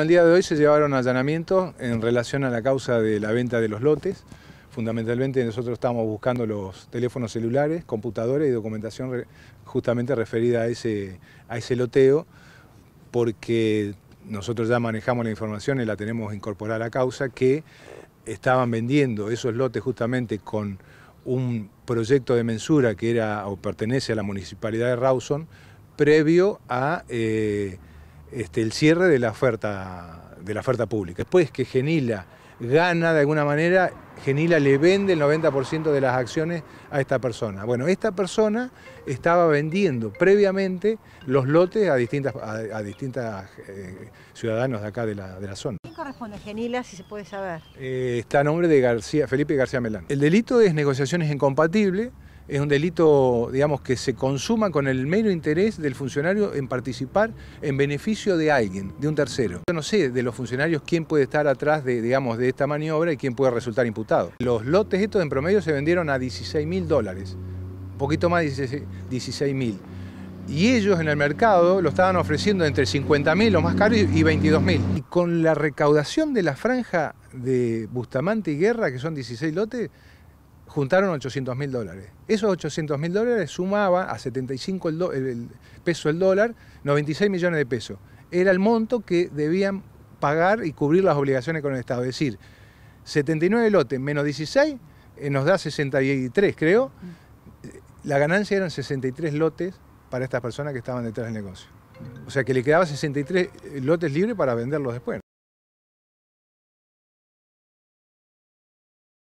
Al día de hoy se llevaron allanamientos en relación a la causa de la venta de los lotes. Fundamentalmente nosotros estamos buscando los teléfonos celulares, computadores y documentación justamente referida a ese, a ese loteo, porque nosotros ya manejamos la información y la tenemos incorporada a la causa, que estaban vendiendo esos lotes justamente con un proyecto de mensura que era o pertenece a la municipalidad de Rawson, previo a... Eh, este, el cierre de la oferta, de la oferta pública. Después que Genila gana de alguna manera, Genila le vende el 90% de las acciones a esta persona. Bueno, esta persona estaba vendiendo previamente los lotes a distintas a, eh, ciudadanos de acá de la, zona. ¿Quién corresponde Genila, si se puede saber? Eh, está a nombre de García, Felipe García Melán. El delito es negociaciones incompatibles es un delito, digamos, que se consuma con el mero interés del funcionario en participar en beneficio de alguien, de un tercero. Yo no sé de los funcionarios quién puede estar atrás de, digamos, de esta maniobra y quién puede resultar imputado. Los lotes estos en promedio se vendieron a 16 mil dólares, un poquito más de 16 mil. Y ellos en el mercado lo estaban ofreciendo entre 50 mil, lo más caros, y 22 mil. Y con la recaudación de la franja de Bustamante y Guerra, que son 16 lotes, juntaron 800 mil dólares. Esos 800 mil dólares sumaba a 75 el, peso dólar, 96 millones de pesos. Era el monto que debían pagar y cubrir las obligaciones con el Estado. Es decir, 79 lotes menos 16 eh, nos da 63, creo. La ganancia eran 63 lotes para estas personas que estaban detrás del negocio. O sea que le quedaba 63 lotes libres para venderlos después.